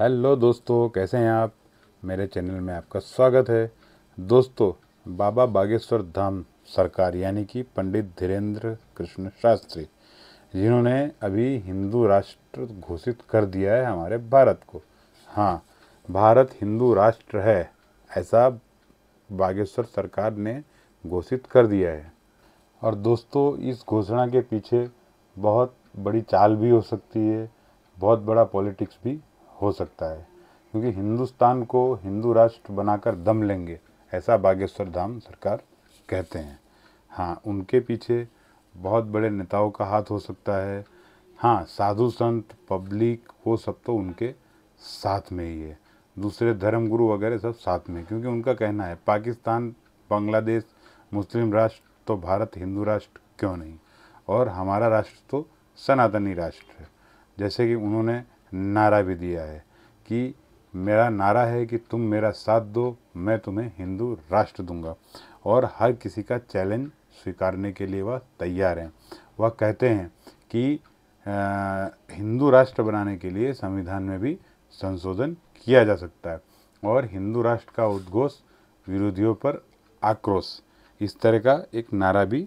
hello दोस्तों कैसे हैं आप मेरे चैनल में आपका स्वागत है दोस्तों बाबा बागेश्वर धाम सरकार यानी कि पंडित धीरेन्द्र कृष्ण शास्त्री जिन्होंने अभी हिंदू राष्ट्र घोषित कर दिया है हमारे भारत को हाँ भारत हिंदू राष्ट्र है ऐसा बागेश्वर सरकार ने घोषित कर दिया है और दोस्तों इस घोषणा के पीछे बहुत बड़ी चाल भी हो सकती है बहुत बड़ा पॉलिटिक्स भी हो सकता है क्योंकि हिंदुस्तान को हिंदू राष्ट्र बनाकर दम लेंगे ऐसा बागेश्वर धाम सरकार कहते हैं हाँ उनके पीछे बहुत बड़े नेताओं का हाथ हो सकता है हाँ साधु संत पब्लिक वो सब तो उनके साथ में ही है दूसरे धर्म गुरु वगैरह सब साथ में क्योंकि उनका कहना है पाकिस्तान बांग्लादेश मुस्लिम राष्ट्र तो भारत हिंदू राष्ट्र क्यों नहीं और हमारा राष्ट्र तो सनातनी राष्ट्र है जैसे कि उन्होंने नारा भी दिया है कि मेरा नारा है कि तुम मेरा साथ दो मैं तुम्हें हिंदू राष्ट्र दूंगा और हर किसी का चैलेंज स्वीकारने के लिए वह तैयार हैं वह कहते हैं कि हिंदू राष्ट्र बनाने के लिए संविधान में भी संशोधन किया जा सकता है और हिंदू राष्ट्र का उद्घोष विरोधियों पर आक्रोश इस तरह का एक नारा भी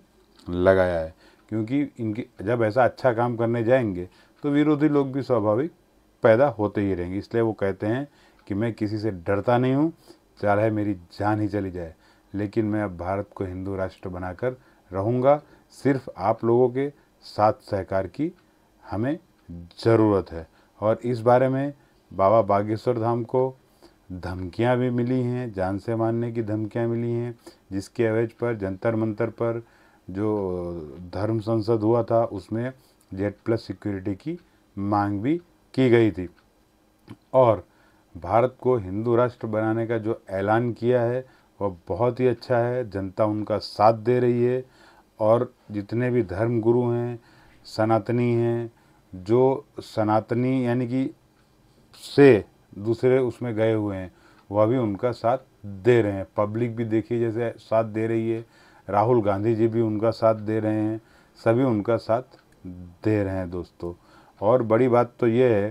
लगाया है क्योंकि इनकी जब ऐसा अच्छा काम करने जाएंगे तो विरोधी लोग भी स्वाभाविक पैदा होते ही रहेंगे इसलिए वो कहते हैं कि मैं किसी से डरता नहीं हूँ चाहे मेरी जान ही चली जाए लेकिन मैं अब भारत को हिंदू राष्ट्र बनाकर रहूँगा सिर्फ आप लोगों के साथ सहकार की हमें ज़रूरत है और इस बारे में बाबा बागेश्वर धाम को धमकियाँ भी मिली हैं जान से मारने की धमकियाँ मिली हैं जिसके अवैज पर जंतर मंतर पर जो धर्म संसद हुआ था उसमें जेड प्लस सिक्योरिटी की मांग भी की गई थी और भारत को हिंदू राष्ट्र बनाने का जो ऐलान किया है वह बहुत ही अच्छा है जनता उनका साथ दे रही है और जितने भी धर्म गुरु हैं सनातनी हैं जो सनातनी यानी कि से दूसरे उसमें गए हुए हैं वह भी उनका साथ दे रहे हैं पब्लिक भी देखिए जैसे साथ दे रही है राहुल गांधी जी भी उनका साथ दे रहे हैं सभी उनका साथ दे रहे हैं दोस्तों और बड़ी बात तो ये है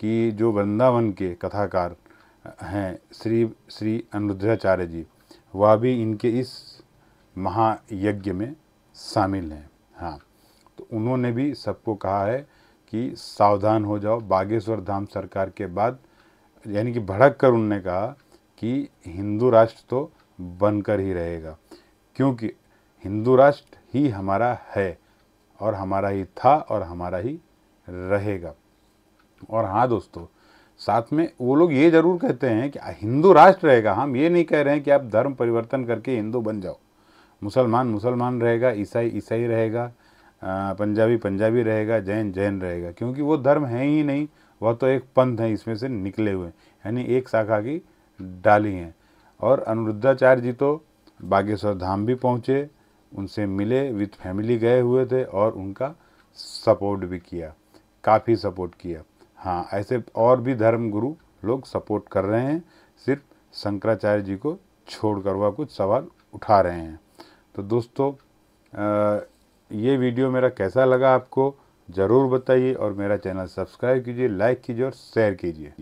कि जो वृंदावन के कथाकार हैं श्री श्री अनुद्राचार्य जी वह भी इनके इस महायज्ञ में शामिल हैं हाँ तो उन्होंने भी सबको कहा है कि सावधान हो जाओ बागेश्वर धाम सरकार के बाद यानी कि भड़क कर उनने कहा कि हिंदू राष्ट्र तो बनकर ही रहेगा क्योंकि हिंदू राष्ट्र ही हमारा है और हमारा ही था और हमारा ही रहेगा और हाँ दोस्तों साथ में वो लोग ये जरूर कहते हैं कि हिंदू राष्ट्र रहेगा हम ये नहीं कह रहे हैं कि आप धर्म परिवर्तन करके हिंदू बन जाओ मुसलमान मुसलमान रहेगा ईसाई ईसाई रहेगा पंजाबी पंजाबी रहेगा जैन जैन रहेगा क्योंकि वो धर्म है ही नहीं वह तो एक पंथ है इसमें से निकले हुए यानी एक शाखा की डाली हैं और अनिरुद्धाचार्य जी तो बागेश्वर धाम भी पहुँचे उनसे मिले विथ फैमिली गए हुए थे और उनका सपोर्ट भी किया काफ़ी सपोर्ट किया हाँ ऐसे और भी धर्म गुरु लोग सपोर्ट कर रहे हैं सिर्फ शंकराचार्य जी को छोड़कर वह कुछ सवाल उठा रहे हैं तो दोस्तों ये वीडियो मेरा कैसा लगा आपको ज़रूर बताइए और मेरा चैनल सब्सक्राइब कीजिए लाइक कीजिए और शेयर कीजिए